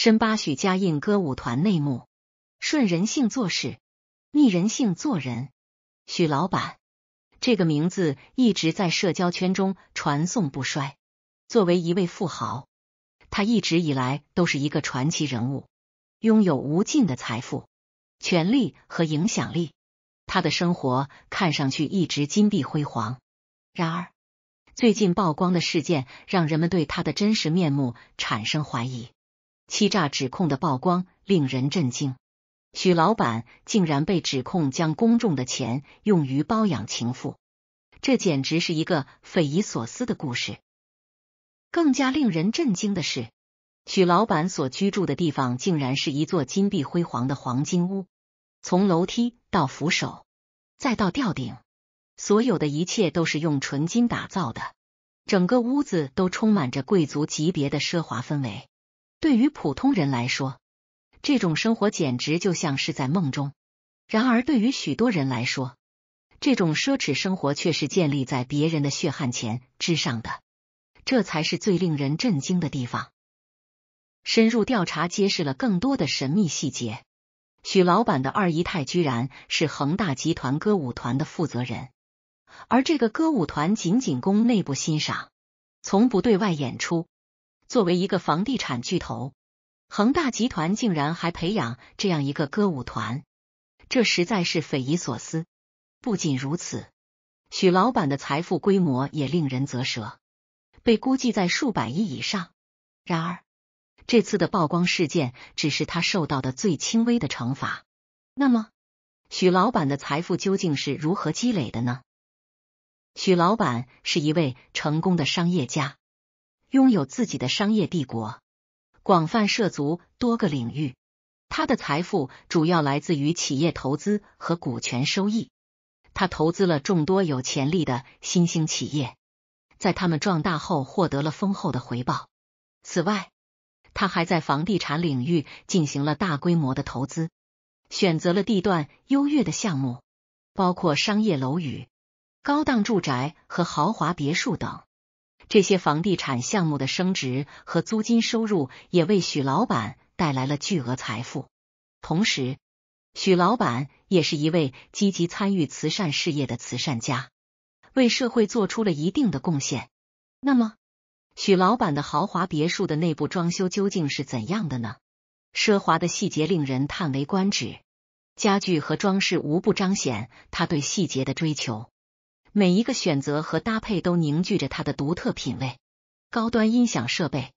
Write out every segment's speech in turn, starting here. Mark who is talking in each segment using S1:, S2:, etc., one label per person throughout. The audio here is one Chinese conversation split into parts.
S1: 深扒许家印歌舞团内幕，顺人性做事，逆人性做人。许老板这个名字一直在社交圈中传颂不衰。作为一位富豪，他一直以来都是一个传奇人物，拥有无尽的财富、权力和影响力。他的生活看上去一直金碧辉煌，然而最近曝光的事件让人们对他的真实面目产生怀疑。欺诈指控的曝光令人震惊，许老板竟然被指控将公众的钱用于包养情妇，这简直是一个匪夷所思的故事。更加令人震惊的是，许老板所居住的地方竟然是一座金碧辉煌的黄金屋，从楼梯到扶手再到吊顶，所有的一切都是用纯金打造的，整个屋子都充满着贵族级别的奢华氛围。对于普通人来说，这种生活简直就像是在梦中。然而，对于许多人来说，这种奢侈生活却是建立在别人的血汗钱之上的，这才是最令人震惊的地方。深入调查揭示了更多的神秘细节。许老板的二姨太居然是恒大集团歌舞团的负责人，而这个歌舞团仅仅供内部欣赏，从不对外演出。作为一个房地产巨头，恒大集团竟然还培养这样一个歌舞团，这实在是匪夷所思。不仅如此，许老板的财富规模也令人啧舌，被估计在数百亿以上。然而，这次的曝光事件只是他受到的最轻微的惩罚。那么，许老板的财富究竟是如何积累的呢？许老板是一位成功的商业家。拥有自己的商业帝国，广泛涉足多个领域。他的财富主要来自于企业投资和股权收益。他投资了众多有潜力的新兴企业，在他们壮大后获得了丰厚的回报。此外，他还在房地产领域进行了大规模的投资，选择了地段优越的项目，包括商业楼宇、高档住宅和豪华别墅等。这些房地产项目的升值和租金收入也为许老板带来了巨额财富。同时，许老板也是一位积极参与慈善事业的慈善家，为社会做出了一定的贡献。那么，许老板的豪华别墅的内部装修究竟是怎样的呢？奢华的细节令人叹为观止，家具和装饰无不彰显他对细节的追求。每一个选择和搭配都凝聚着它的独特品味。高端音响设备、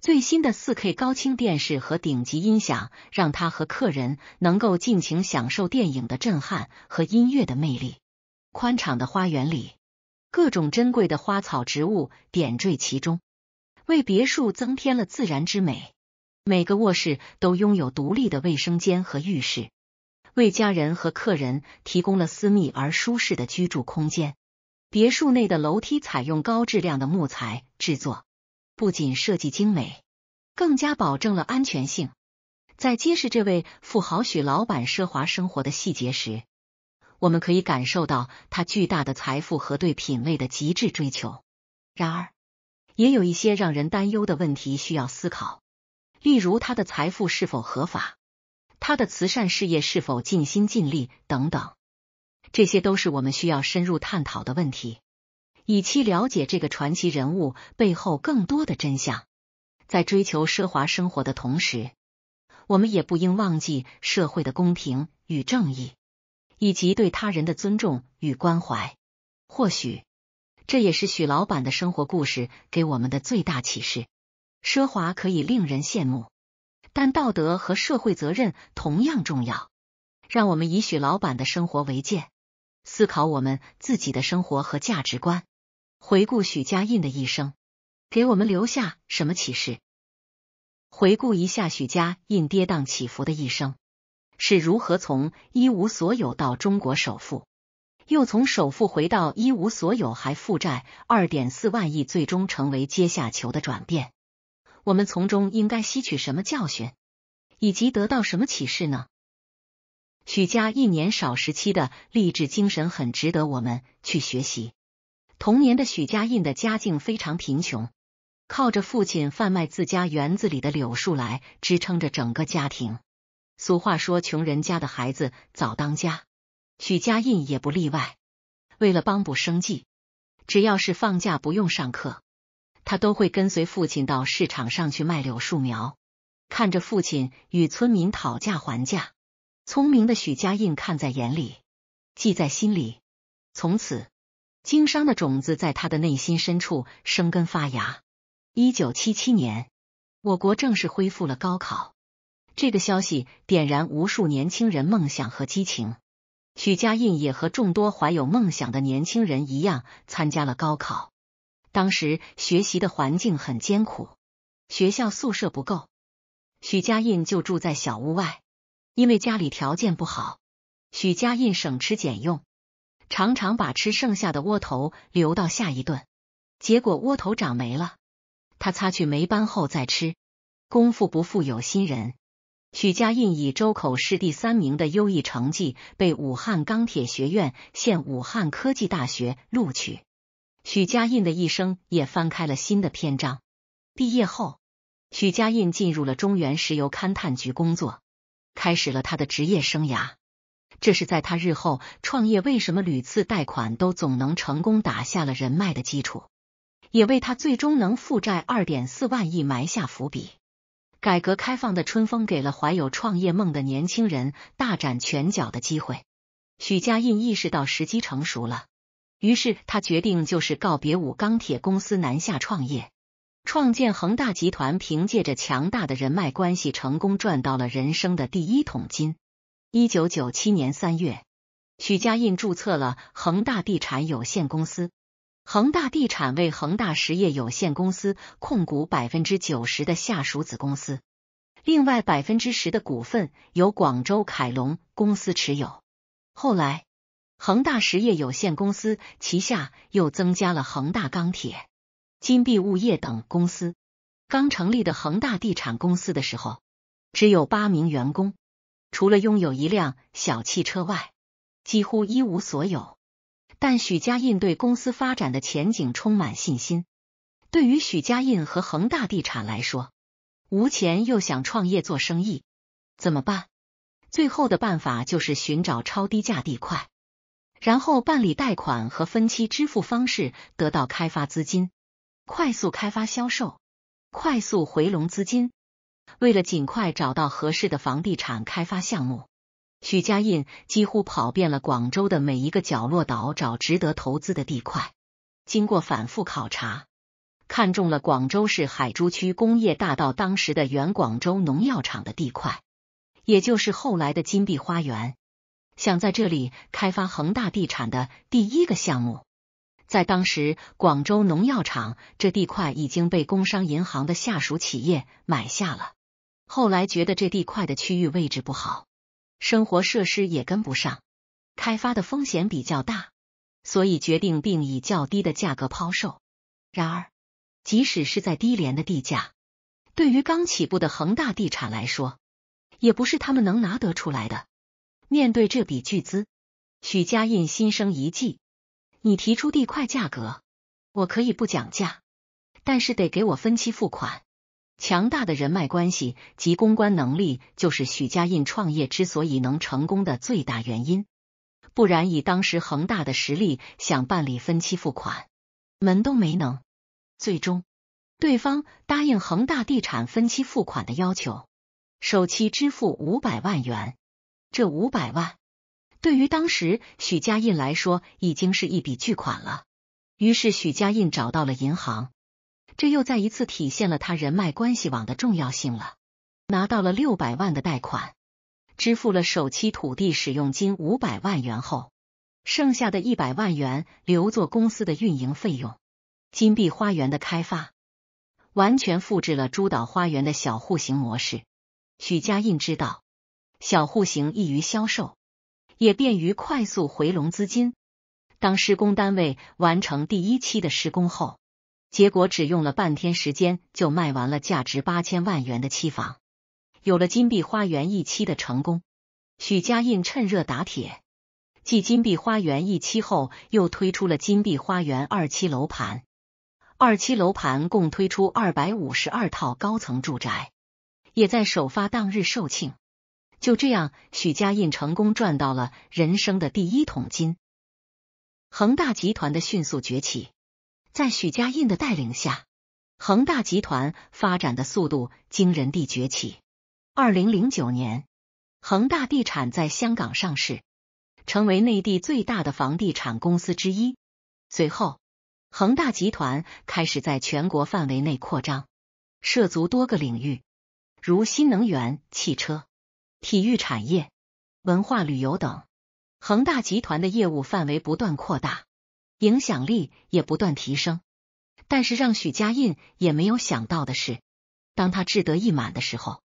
S1: 最新的四 K 高清电视和顶级音响，让它和客人能够尽情享受电影的震撼和音乐的魅力。宽敞的花园里，各种珍贵的花草植物点缀其中，为别墅增添了自然之美。每个卧室都拥有独立的卫生间和浴室。为家人和客人提供了私密而舒适的居住空间。别墅内的楼梯采用高质量的木材制作，不仅设计精美，更加保证了安全性。在揭示这位富豪许老板奢华生活的细节时，我们可以感受到他巨大的财富和对品味的极致追求。然而，也有一些让人担忧的问题需要思考，例如他的财富是否合法。他的慈善事业是否尽心尽力等等，这些都是我们需要深入探讨的问题，以期了解这个传奇人物背后更多的真相。在追求奢华生活的同时，我们也不应忘记社会的公平与正义，以及对他人的尊重与关怀。或许，这也是许老板的生活故事给我们的最大启示：奢华可以令人羡慕。但道德和社会责任同样重要。让我们以许老板的生活为鉴，思考我们自己的生活和价值观。回顾许家印的一生，给我们留下什么启示？回顾一下许家印跌宕起伏的一生，是如何从一无所有到中国首富，又从首富回到一无所有，还负债二点四万亿，最终成为阶下囚的转变？我们从中应该吸取什么教训，以及得到什么启示呢？许家印年少时期的励志精神很值得我们去学习。童年的许家印的家境非常贫穷，靠着父亲贩卖自家园子里的柳树来支撑着整个家庭。俗话说，穷人家的孩子早当家，许家印也不例外。为了帮补生计，只要是放假不用上课。他都会跟随父亲到市场上去卖柳树苗，看着父亲与村民讨价还价，聪明的许家印看在眼里，记在心里。从此，经商的种子在他的内心深处生根发芽。一九七七年，我国正式恢复了高考，这个消息点燃无数年轻人梦想和激情。许家印也和众多怀有梦想的年轻人一样，参加了高考。当时学习的环境很艰苦，学校宿舍不够，许家印就住在小屋外。因为家里条件不好，许家印省吃俭用，常常把吃剩下的窝头留到下一顿。结果窝头长没了，他擦去霉斑后再吃。功夫不负有心人，许家印以周口市第三名的优异成绩被武汉钢铁学院（现武汉科技大学）录取。许家印的一生也翻开了新的篇章。毕业后，许家印进入了中原石油勘探局工作，开始了他的职业生涯。这是在他日后创业为什么屡次贷款都总能成功，打下了人脉的基础，也为他最终能负债二点四万亿埋下伏笔。改革开放的春风给了怀有创业梦的年轻人大展拳脚的机会。许家印意识到时机成熟了。于是他决定，就是告别武钢铁公司，南下创业，创建恒大集团。凭借着强大的人脉关系，成功赚到了人生的第一桶金。一九九七年三月，许家印注册了恒大地产有限公司。恒大地产为恒大实业有限公司控股百分之九十的下属子公司，另外百分之十的股份由广州凯龙公司持有。后来。恒大实业有限公司旗下又增加了恒大钢铁、金碧物业等公司。刚成立的恒大地产公司的时候，只有八名员工，除了拥有一辆小汽车外，几乎一无所有。但许家印对公司发展的前景充满信心。对于许家印和恒大地产来说，无钱又想创业做生意，怎么办？最后的办法就是寻找超低价地块。然后办理贷款和分期支付方式，得到开发资金，快速开发销售，快速回笼资金。为了尽快找到合适的房地产开发项目，许家印几乎跑遍了广州的每一个角落，岛找值得投资的地块。经过反复考察，看中了广州市海珠区工业大道当时的原广州农药厂的地块，也就是后来的金碧花园。想在这里开发恒大地产的第一个项目，在当时广州农药厂这地块已经被工商银行的下属企业买下了。后来觉得这地块的区域位置不好，生活设施也跟不上，开发的风险比较大，所以决定并以较低的价格抛售。然而，即使是在低廉的地价，对于刚起步的恒大地产来说，也不是他们能拿得出来的。面对这笔巨资，许家印心生一计：你提出地块价格，我可以不讲价，但是得给我分期付款。强大的人脉关系及公关能力，就是许家印创业之所以能成功的最大原因。不然，以当时恒大的实力，想办理分期付款，门都没能。最终，对方答应恒大地产分期付款的要求，首期支付五百万元。这五百万对于当时许家印来说已经是一笔巨款了。于是许家印找到了银行，这又再一次体现了他人脉关系网的重要性了。拿到了六百万的贷款，支付了首期土地使用金五百万元后，剩下的一百万元留作公司的运营费用。金碧花园的开发完全复制了珠岛花园的小户型模式。许家印知道。小户型易于销售，也便于快速回笼资金。当施工单位完成第一期的施工后，结果只用了半天时间就卖完了价值八千万元的期房。有了金碧花园一期的成功，许家印趁热打铁，继金碧花园一期后，又推出了金碧花园二期楼盘。二期楼盘共推出二百五十二套高层住宅，也在首发当日售罄。就这样，许家印成功赚到了人生的第一桶金。恒大集团的迅速崛起，在许家印的带领下，恒大集团发展的速度惊人地崛起。二零零九年，恒大地产在香港上市，成为内地最大的房地产公司之一。随后，恒大集团开始在全国范围内扩张，涉足多个领域，如新能源、汽车。体育产业、文化旅游等，恒大集团的业务范围不断扩大，影响力也不断提升。但是，让许家印也没有想到的是，当他志得意满的时候，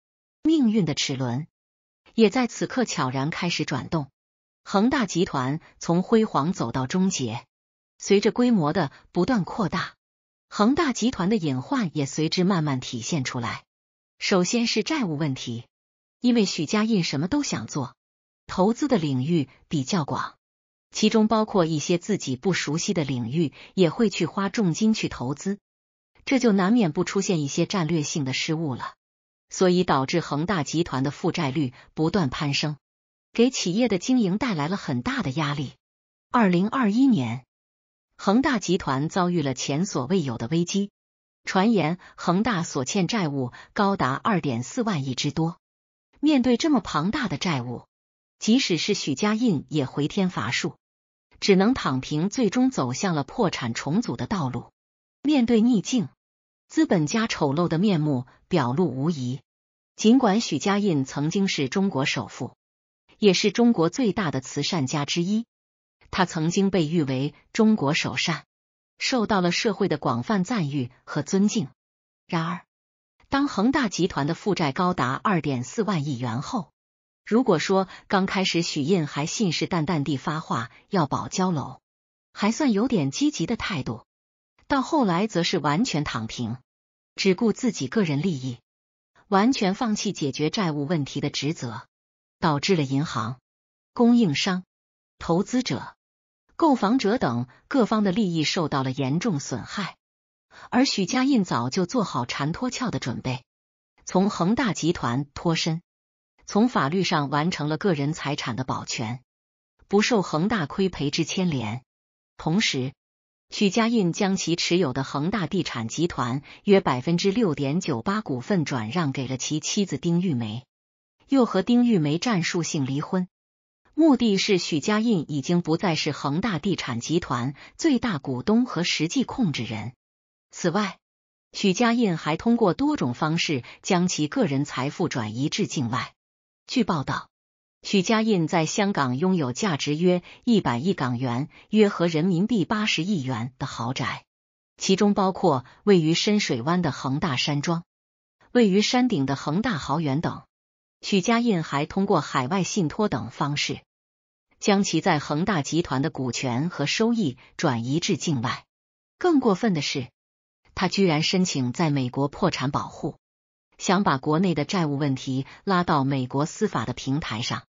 S1: 命运的齿轮也在此刻悄然开始转动。恒大集团从辉煌走到终结，随着规模的不断扩大，恒大集团的隐患也随之慢慢体现出来。首先是债务问题。因为许家印什么都想做，投资的领域比较广，其中包括一些自己不熟悉的领域，也会去花重金去投资，这就难免不出现一些战略性的失误了。所以导致恒大集团的负债率不断攀升，给企业的经营带来了很大的压力。二零二一年，恒大集团遭遇了前所未有的危机，传言恒大所欠债务高达二点四万亿之多。面对这么庞大的债务，即使是许家印也回天乏术，只能躺平，最终走向了破产重组的道路。面对逆境，资本家丑陋的面目表露无遗。尽管许家印曾经是中国首富，也是中国最大的慈善家之一，他曾经被誉为中国首善，受到了社会的广泛赞誉和尊敬。然而，当恒大集团的负债高达二点四万亿元后，如果说刚开始许印还信誓旦旦地发话要保交楼，还算有点积极的态度；到后来则是完全躺平，只顾自己个人利益，完全放弃解决债务问题的职责，导致了银行、供应商、投资者、购房者等各方的利益受到了严重损害。而许家印早就做好缠脱壳的准备，从恒大集团脱身，从法律上完成了个人财产的保全，不受恒大亏赔之牵连。同时，许家印将其持有的恒大地产集团约百分之六点九八股份转让给了其妻子丁玉梅，又和丁玉梅战术性离婚，目的是许家印已经不再是恒大地产集团最大股东和实际控制人。此外，许家印还通过多种方式将其个人财富转移至境外。据报道，许家印在香港拥有价值约一百亿港元（约合人民币八十亿元）的豪宅，其中包括位于深水湾的恒大山庄、位于山顶的恒大豪园等。许家印还通过海外信托等方式，将其在恒大集团的股权和收益转移至境外。更过分的是。他居然申请在美国破产保护，想把国内的债务问题拉到美国司法的平台上，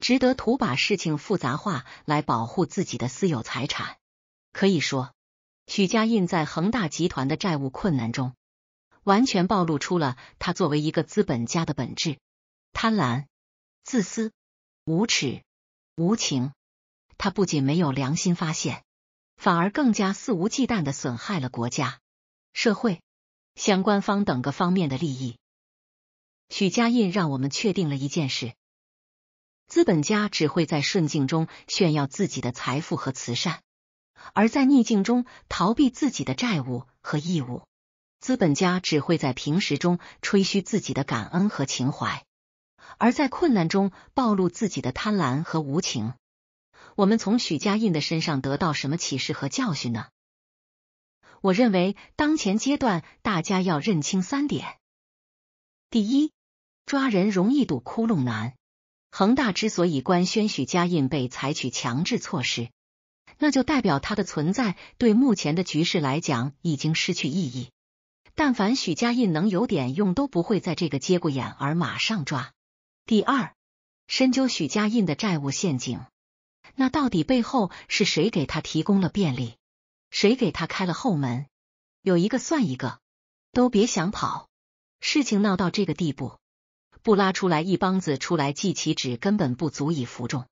S1: 值得图把事情复杂化来保护自己的私有财产。可以说，许家印在恒大集团的债务困难中，完全暴露出了他作为一个资本家的本质：贪婪、自私、无耻、无情。他不仅没有良心发现，反而更加肆无忌惮的损害了国家。社会相关方等各方面的利益，许家印让我们确定了一件事：资本家只会在顺境中炫耀自己的财富和慈善，而在逆境中逃避自己的债务和义务；资本家只会在平时中吹嘘自己的感恩和情怀，而在困难中暴露自己的贪婪和无情。我们从许家印的身上得到什么启示和教训呢？我认为当前阶段，大家要认清三点：第一，抓人容易堵窟窿难。恒大之所以官宣许家印被采取强制措施，那就代表他的存在对目前的局势来讲已经失去意义。但凡许家印能有点用，都不会在这个节骨眼而马上抓。第二，深究许家印的债务陷阱，那到底背后是谁给他提供了便利？谁给他开了后门，有一个算一个，都别想跑。事情闹到这个地步，不拉出来一帮子出来祭旗纸，根本不足以服众。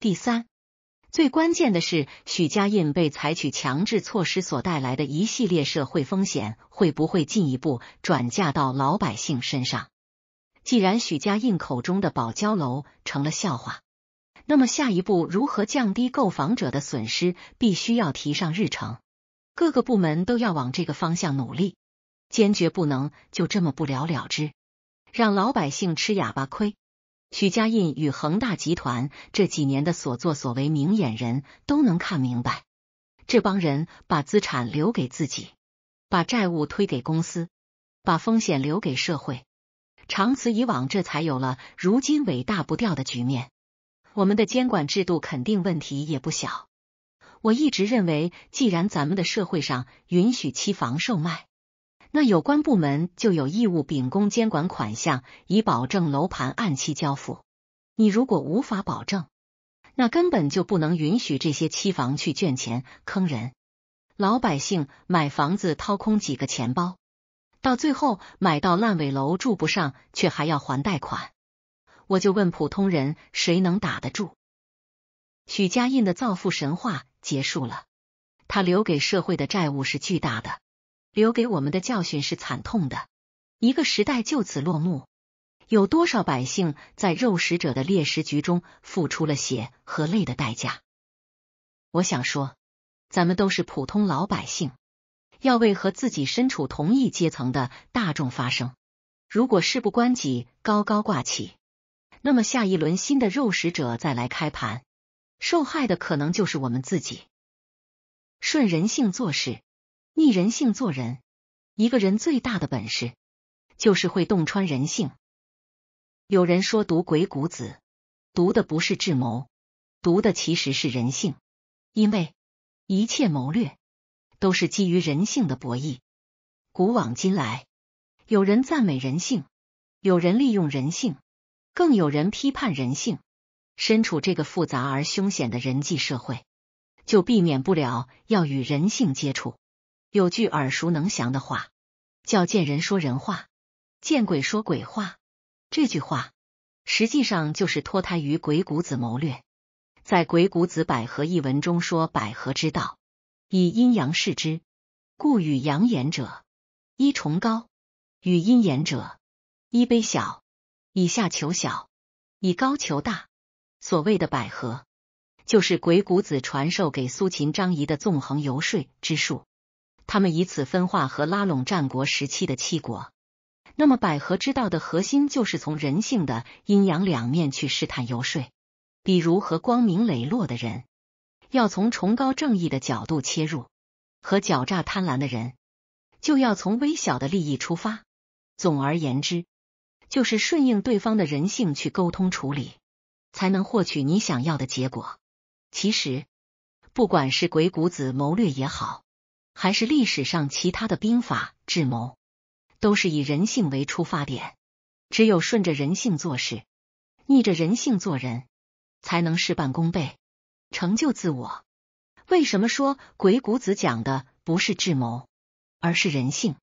S1: 第三，最关键的是许家印被采取强制措施所带来的一系列社会风险，会不会进一步转嫁到老百姓身上？既然许家印口中的保交楼成了笑话。那么下一步如何降低购房者的损失，必须要提上日程。各个部门都要往这个方向努力，坚决不能就这么不了了之，让老百姓吃哑巴亏。许家印与恒大集团这几年的所作所为，明眼人都能看明白。这帮人把资产留给自己，把债务推给公司，把风险留给社会，长此以往，这才有了如今尾大不掉的局面。我们的监管制度肯定问题也不小。我一直认为，既然咱们的社会上允许期房售卖，那有关部门就有义务秉公监管款项，以保证楼盘按期交付。你如果无法保证，那根本就不能允许这些期房去卷钱坑人。老百姓买房子掏空几个钱包，到最后买到烂尾楼住不上，却还要还贷款。我就问普通人，谁能打得住？许家印的造富神话结束了，他留给社会的债务是巨大的，留给我们的教训是惨痛的。一个时代就此落幕，有多少百姓在肉食者的猎食局中付出了血和泪的代价？我想说，咱们都是普通老百姓，要为和自己身处同一阶层的大众发声。如果事不关己，高高挂起。那么下一轮新的肉食者再来开盘，受害的可能就是我们自己。顺人性做事，逆人性做人。一个人最大的本事就是会洞穿人性。有人说读《鬼谷子》，读的不是智谋，读的其实是人性，因为一切谋略都是基于人性的博弈。古往今来，有人赞美人性，有人利用人性。更有人批判人性，身处这个复杂而凶险的人际社会，就避免不了要与人性接触。有句耳熟能详的话，叫“见人说人话，见鬼说鬼话”。这句话实际上就是脱胎于《鬼谷子》谋略。在《鬼谷子·百合》一文中说：“百合之道，以阴阳视之，故与阳言者一崇高，与阴言者一卑小。”以下求小，以高求大。所谓的百合，就是鬼谷子传授给苏秦、张仪的纵横游说之术。他们以此分化和拉拢战国时期的七国。那么，百合之道的核心就是从人性的阴阳两面去试探游说。比如，和光明磊落的人，要从崇高正义的角度切入；和狡诈贪婪的人，就要从微小的利益出发。总而言之。就是顺应对方的人性去沟通处理，才能获取你想要的结果。其实，不管是鬼谷子谋略也好，还是历史上其他的兵法智谋，都是以人性为出发点。只有顺着人性做事，逆着人性做人，才能事半功倍，成就自我。为什么说鬼谷子讲的不是智谋，而是人性？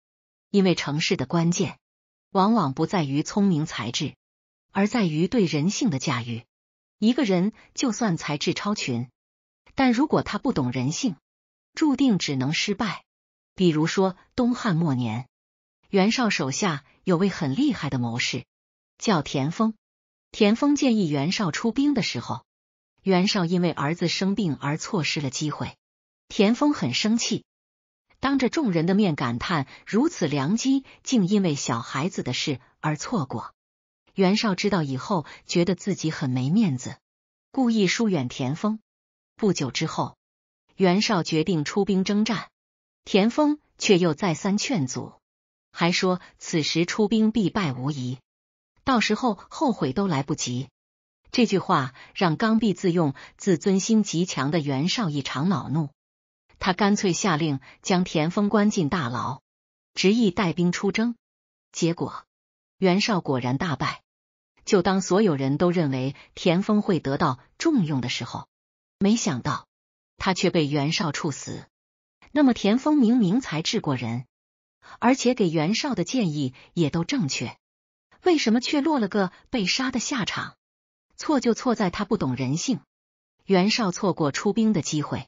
S1: 因为成事的关键。往往不在于聪明才智，而在于对人性的驾驭。一个人就算才智超群，但如果他不懂人性，注定只能失败。比如说，东汉末年，袁绍手下有位很厉害的谋士，叫田丰。田丰建议袁绍出兵的时候，袁绍因为儿子生病而错失了机会，田丰很生气。当着众人的面感叹，如此良机竟因为小孩子的事而错过。袁绍知道以后，觉得自己很没面子，故意疏远田丰。不久之后，袁绍决定出兵征战，田丰却又再三劝阻，还说此时出兵必败无疑，到时候后悔都来不及。这句话让刚愎自用、自尊心极强的袁绍异常恼怒。他干脆下令将田丰关进大牢，执意带兵出征。结果袁绍果然大败。就当所有人都认为田丰会得到重用的时候，没想到他却被袁绍处死。那么田丰明明才智过人，而且给袁绍的建议也都正确，为什么却落了个被杀的下场？错就错在他不懂人性，袁绍错过出兵的机会。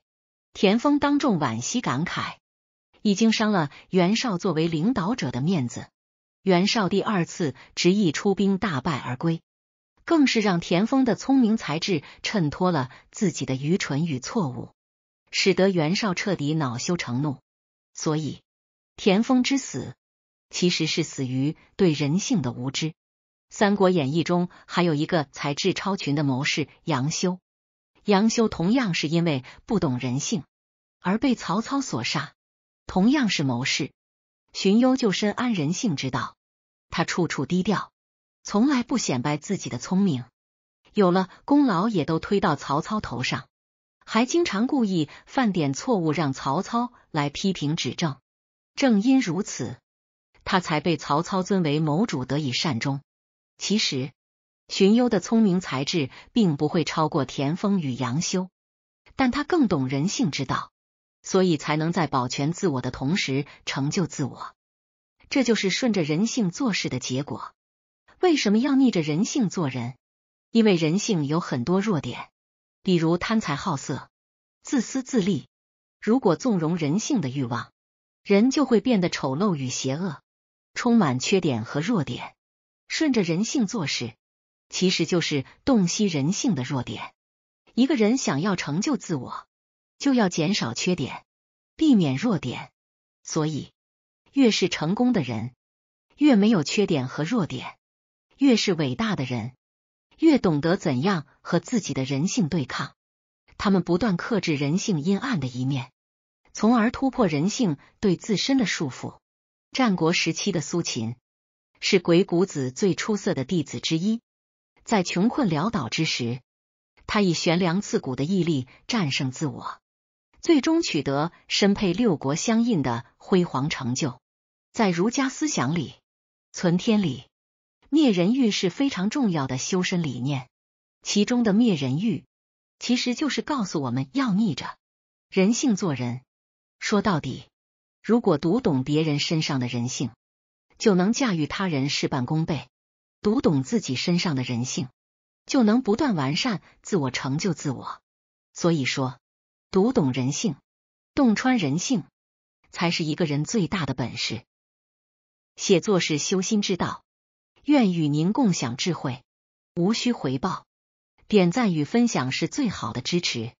S1: 田丰当众惋惜感慨，已经伤了袁绍作为领导者的面子。袁绍第二次执意出兵，大败而归，更是让田丰的聪明才智衬托了自己的愚蠢与错误，使得袁绍彻底恼羞成怒。所以，田丰之死其实是死于对人性的无知。《三国演义》中还有一个才智超群的谋士杨修。杨修同样是因为不懂人性而被曹操所杀，同样是谋士，荀攸就深谙人性之道，他处处低调，从来不显摆自己的聪明，有了功劳也都推到曹操头上，还经常故意犯点错误让曹操来批评指正。正因如此，他才被曹操尊为谋主，得以善终。其实。荀攸的聪明才智并不会超过田丰与杨修，但他更懂人性之道，所以才能在保全自我的同时成就自我。这就是顺着人性做事的结果。为什么要逆着人性做人？因为人性有很多弱点，比如贪财好色、自私自利。如果纵容人性的欲望，人就会变得丑陋与邪恶，充满缺点和弱点。顺着人性做事。其实就是洞悉人性的弱点。一个人想要成就自我，就要减少缺点，避免弱点。所以，越是成功的人，越没有缺点和弱点；越是伟大的人，越懂得怎样和自己的人性对抗。他们不断克制人性阴暗的一面，从而突破人性对自身的束缚。战国时期的苏秦是鬼谷子最出色的弟子之一。在穷困潦倒之时，他以悬梁刺股的毅力战胜自我，最终取得身配六国相印的辉煌成就。在儒家思想里，存天理、灭人欲是非常重要的修身理念。其中的灭人欲，其实就是告诉我们要逆着人性做人。说到底，如果读懂别人身上的人性，就能驾驭他人，事半功倍。读懂自己身上的人性，就能不断完善自我、成就自我。所以说，读懂人性、洞穿人性，才是一个人最大的本事。写作是修心之道，愿与您共享智慧，无需回报，点赞与分享是最好的支持。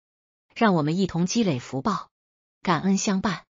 S1: 让我们一同积累福报，感恩相伴。